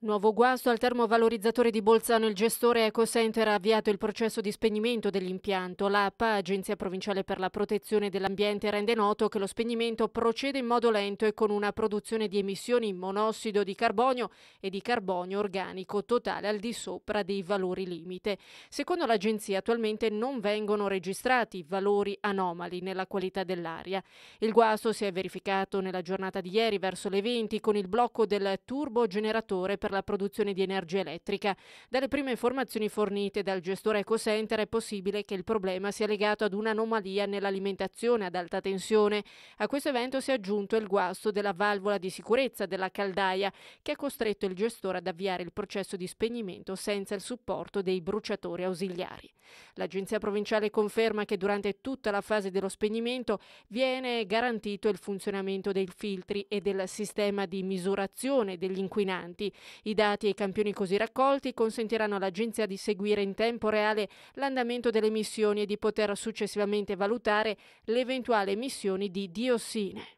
Nuovo guasto al termovalorizzatore di Bolzano, il gestore EcoCenter ha avviato il processo di spegnimento dell'impianto. L'APA, Agenzia Provinciale per la Protezione dell'Ambiente, rende noto che lo spegnimento procede in modo lento e con una produzione di emissioni in monossido di carbonio e di carbonio organico totale al di sopra dei valori limite. Secondo l'Agenzia attualmente non vengono registrati valori anomali nella qualità dell'aria. Il guasto si è verificato nella giornata di ieri verso le 20 con il blocco del turbogeneratore per la produzione di energia elettrica. Dalle prime informazioni fornite dal gestore EcoCenter è possibile che il problema sia legato ad un'anomalia nell'alimentazione ad alta tensione. A questo evento si è aggiunto il guasto della valvola di sicurezza della caldaia che ha costretto il gestore ad avviare il processo di spegnimento senza il supporto dei bruciatori ausiliari. L'agenzia provinciale conferma che durante tutta la fase dello spegnimento viene garantito il funzionamento dei filtri e del sistema di misurazione degli inquinanti i dati e i campioni così raccolti consentiranno all'Agenzia di seguire in tempo reale l'andamento delle emissioni e di poter successivamente valutare le eventuali emissioni di diossine.